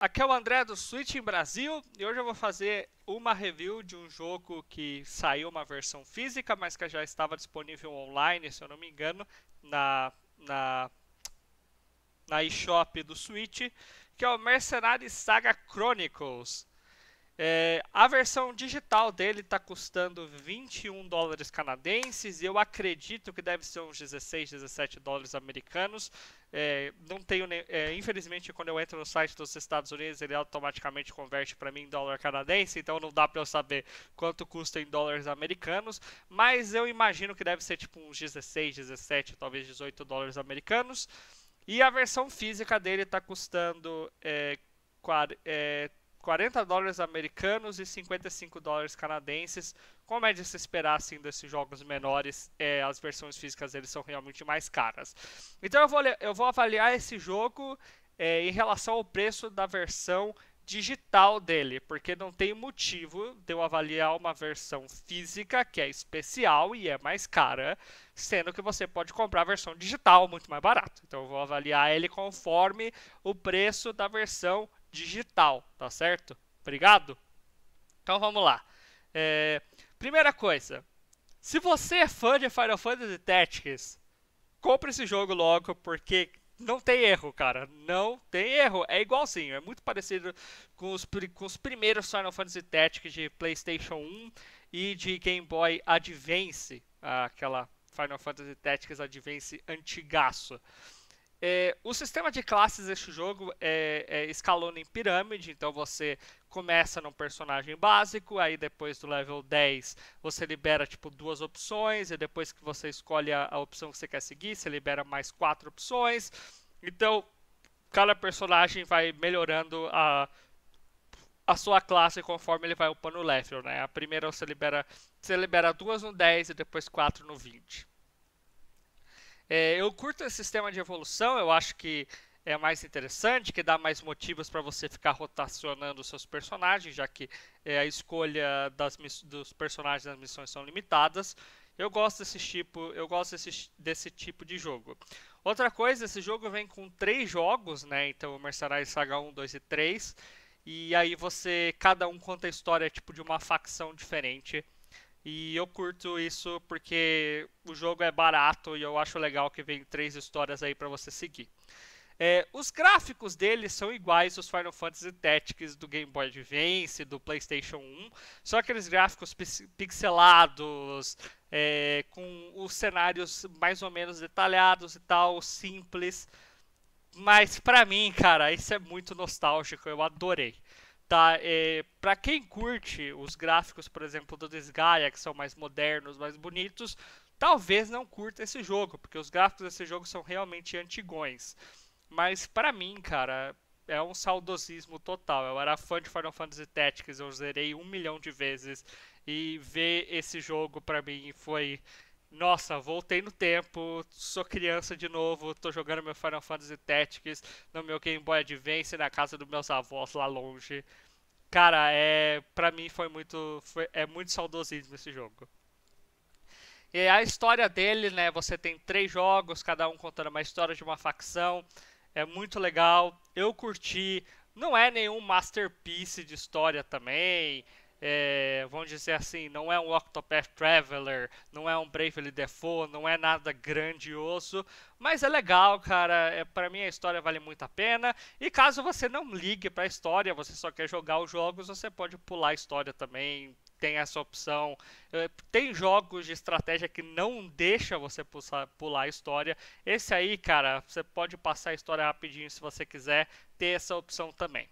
Aqui é o André do Switch em Brasil e hoje eu vou fazer uma review de um jogo que saiu uma versão física, mas que já estava disponível online, se eu não me engano, na, na, na eShop do Switch, que é o Mercenary Saga Chronicles. É, a versão digital dele está custando 21 dólares canadenses e eu acredito que deve ser uns 16, 17 dólares americanos. É, não tenho é, infelizmente quando eu entro no site dos Estados Unidos ele automaticamente converte para mim em dólar canadense, então não dá para eu saber quanto custa em dólares americanos, mas eu imagino que deve ser tipo uns 16, 17, talvez 18 dólares americanos. E a versão física dele está custando é, é 40 dólares americanos e 55 dólares canadenses. Como é de se esperar, assim, desses jogos menores, é, as versões físicas eles são realmente mais caras. Então eu vou, eu vou avaliar esse jogo é, em relação ao preço da versão digital dele, porque não tem motivo de eu avaliar uma versão física que é especial e é mais cara, sendo que você pode comprar a versão digital muito mais barato. Então eu vou avaliar ele conforme o preço da versão digital, tá certo? Obrigado? Então vamos lá. É, primeira coisa, se você é fã de Final Fantasy Tactics, compre esse jogo logo, porque não tem erro, cara. Não tem erro. É igualzinho, é muito parecido com os, com os primeiros Final Fantasy Tactics de PlayStation 1 e de Game Boy Advance, aquela Final Fantasy Tactics Advance antigaço. É, o sistema de classes deste jogo é, é em pirâmide, então você começa num personagem básico, aí depois do level 10 você libera tipo duas opções, e depois que você escolhe a, a opção que você quer seguir, você libera mais quatro opções. Então cada personagem vai melhorando a, a sua classe conforme ele vai upando o level, né? A primeira você libera, você libera duas no 10 e depois quatro no 20. É, eu curto esse sistema de evolução, eu acho que é mais interessante, que dá mais motivos para você ficar rotacionando os seus personagens, já que é, a escolha das, dos personagens das missões são limitadas. Eu gosto desse tipo, eu gosto desse, desse tipo de jogo. Outra coisa, esse jogo vem com três jogos, né? Então, Mercenários Saga 1, 2 e 3. E aí você, cada um conta a história tipo de uma facção diferente e eu curto isso porque o jogo é barato e eu acho legal que vem três histórias aí para você seguir. É, os gráficos deles são iguais aos Final Fantasy Tactics do Game Boy Advance, do PlayStation 1, só aqueles gráficos pixelados, é, com os cenários mais ou menos detalhados e tal, simples. Mas pra mim, cara, isso é muito nostálgico, eu adorei tá? É, para quem curte os gráficos, por exemplo, do Desgaia, que são mais modernos, mais bonitos, talvez não curta esse jogo, porque os gráficos desse jogo são realmente antigões. Mas para mim, cara, é um saudosismo total. Eu era fã de Final Fantasy Tactics, eu zerei um milhão de vezes e ver esse jogo para mim foi nossa, voltei no tempo, sou criança de novo, tô jogando meu Final Fantasy Tactics no meu Game Boy Advance na casa dos meus avós lá longe. Cara, é, para mim foi muito, foi, é muito saudosismo esse jogo. E a história dele, né, você tem três jogos, cada um contando uma história de uma facção, é muito legal, eu curti, não é nenhum masterpiece de história também, é, vamos dizer assim, não é um Octopath Traveler, não é um Bravely Default, não é nada grandioso, mas é legal, cara. É, para mim a história vale muito a pena. E caso você não ligue para a história, você só quer jogar os jogos, você pode pular a história também. Tem essa opção. É, tem jogos de estratégia que não deixa você pular a história. Esse aí, cara, você pode passar a história rapidinho se você quiser ter essa opção também.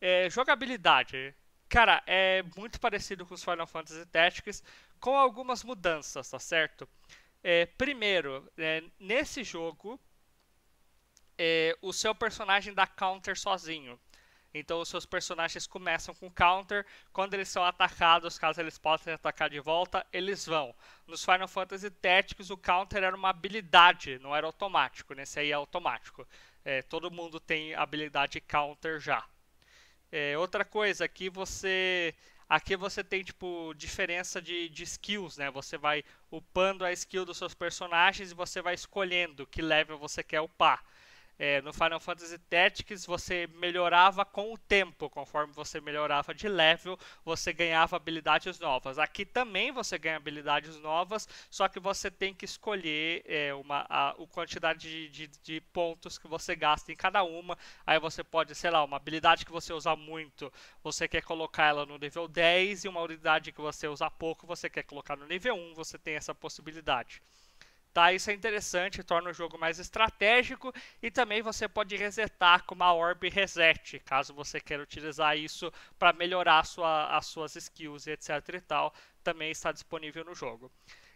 É, jogabilidade. Cara, é muito parecido com os Final Fantasy Tactics, com algumas mudanças, tá certo? É, primeiro, é, nesse jogo, é, o seu personagem dá counter sozinho. Então, os seus personagens começam com counter. Quando eles são atacados, caso eles possam atacar de volta, eles vão. Nos Final Fantasy Tactics, o counter era uma habilidade, não era automático. Nesse aí é automático. É, todo mundo tem habilidade counter já. É, outra coisa, aqui você aqui você tem tipo diferença de, de skills, né? Você vai upando a skill dos seus personagens e você vai escolhendo que level você quer upar. É, no Final Fantasy Tactics você melhorava com o tempo, conforme você melhorava de level, você ganhava habilidades novas. Aqui também você ganha habilidades novas, só que você tem que escolher é, uma, a, a quantidade de, de, de, pontos que você gasta em cada uma. Aí você pode, sei lá, uma habilidade que você usa muito, você quer colocar ela no nível 10, e uma habilidade que você usa pouco, você quer colocar no nível 1, você tem essa possibilidade. Tá? Isso é interessante, torna o jogo mais estratégico e também você pode resetar com uma orb reset, caso você queira utilizar isso para melhorar sua, as suas skills, etc e tal, também está disponível no jogo.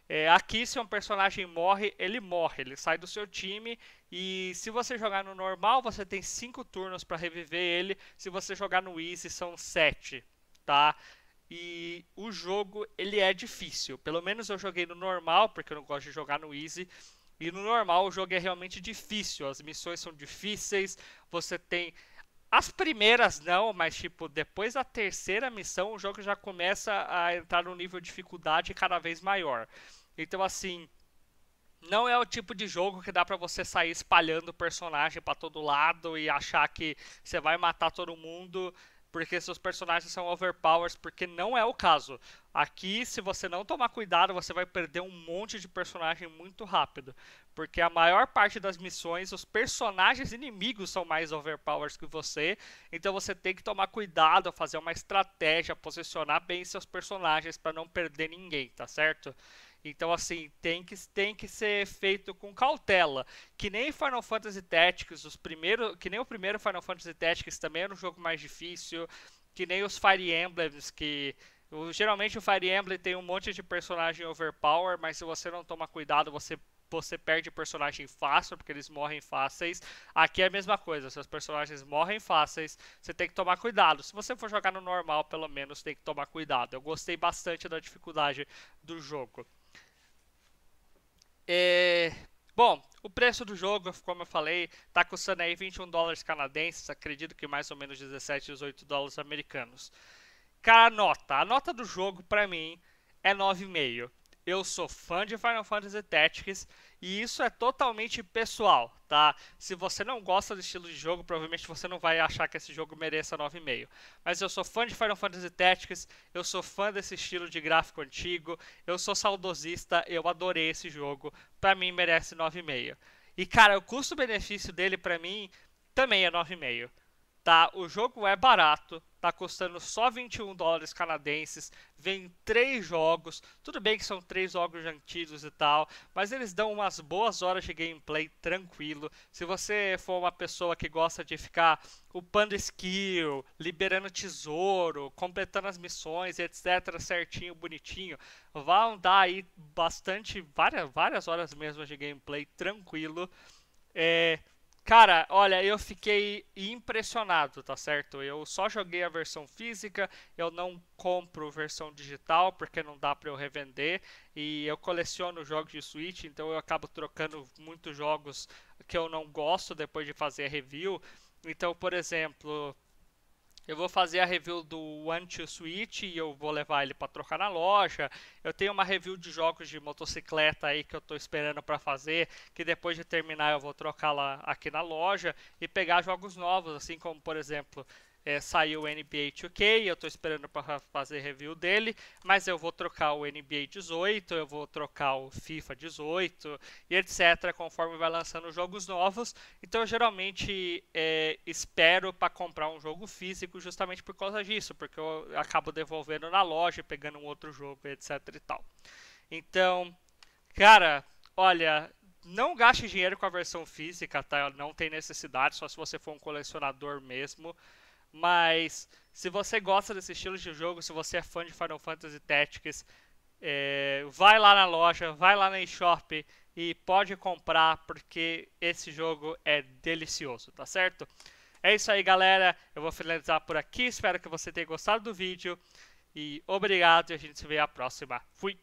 É, aqui, se um personagem morre, ele morre, ele sai do seu time. E se você jogar no normal, você tem 5 turnos para reviver ele. Se você jogar no easy, são 7. Tá? E o jogo, ele é difícil. Pelo menos eu joguei no normal, porque eu não gosto de jogar no easy. E no normal o jogo é realmente difícil. As missões são difíceis. Você tem as primeiras não, mas tipo, depois da terceira missão o jogo já começa a entrar num nível de dificuldade cada vez maior. Então assim, não é o tipo de jogo que dá para você sair espalhando o personagem para todo lado e achar que você vai matar todo mundo porque seus personagens são overpowers, porque não é o caso. Aqui, se você não tomar cuidado, você vai perder um monte de personagem muito rápido, porque a maior parte das missões, os personagens inimigos são mais overpowers que você, então você tem que tomar cuidado, fazer uma estratégia, posicionar bem seus personagens para não perder ninguém, tá certo? Então, assim, tem que, tem que ser feito com cautela. Que nem Final Fantasy Tactics, os primeiros, que nem o primeiro Final Fantasy Tactics também era um jogo mais difícil, que nem os Fire Emblems, que geralmente o Fire Emblem tem um monte de personagem overpower, mas se você não tomar cuidado, você você perde personagem fácil, porque eles morrem fáceis. Aqui é a mesma coisa, seus personagens morrem fáceis, você tem que tomar cuidado. Se você for jogar no normal, pelo menos tem que tomar cuidado. Eu gostei bastante da dificuldade do jogo. É, bom, o preço do jogo, como eu falei, está custando aí 21 dólares canadenses, acredito que mais ou menos 17, 18 dólares americanos. Cara, a nota. A nota do jogo, para mim, é 9,5. Eu sou fã de Final Fantasy Tactics e isso é totalmente pessoal, tá? Se você não gosta do estilo de jogo, provavelmente você não vai achar que esse jogo mereça 9,5. Mas eu sou fã de Final Fantasy Tactics, eu sou fã desse estilo de gráfico antigo, eu sou saudosista, eu adorei esse jogo, pra mim merece 9,5. E cara, o custo-benefício dele pra mim também é 9,5 tá? O jogo é barato, tá custando só 21 dólares canadenses, vem três jogos, tudo bem que são três jogos antigos e tal, mas eles dão umas boas horas de gameplay tranquilo. Se você for uma pessoa que gosta de ficar upando skill, liberando tesouro, completando as missões, etc, certinho, bonitinho, vão dar aí bastante, várias, várias horas mesmo de gameplay tranquilo. É, Cara, olha, eu fiquei impressionado, tá certo? Eu só joguei a versão física, eu não compro versão digital porque não dá para eu revender e eu coleciono jogos de Switch, então eu acabo trocando muitos jogos que eu não gosto depois de fazer review. Então, por exemplo, eu vou fazer a review do One Two Switch e eu vou levar ele para trocar na loja. Eu tenho uma review de jogos de motocicleta aí que eu estou esperando para fazer, que depois de terminar eu vou trocar lá aqui na loja e pegar jogos novos, assim como por exemplo é, saiu o NBA 2K, eu estou esperando para fazer review dele, mas eu vou trocar o NBA 18, eu vou trocar o FIFA 18 e etc, conforme vai lançando jogos novos. Então eu geralmente é, espero para comprar um jogo físico justamente por causa disso, porque eu acabo devolvendo na loja, pegando um outro jogo, etc e tal. Então, cara, olha, não gaste dinheiro com a versão física, tá? Não tem necessidade, só se você for um colecionador mesmo. Mas se você gosta desse estilo de jogo, se você é fã de Final Fantasy Tactics, é, vai lá na loja, vai lá na eShop e pode comprar porque esse jogo é delicioso, tá certo? É isso aí, galera. Eu vou finalizar por aqui. Espero que você tenha gostado do vídeo. E obrigado e a gente se vê a próxima. Fui!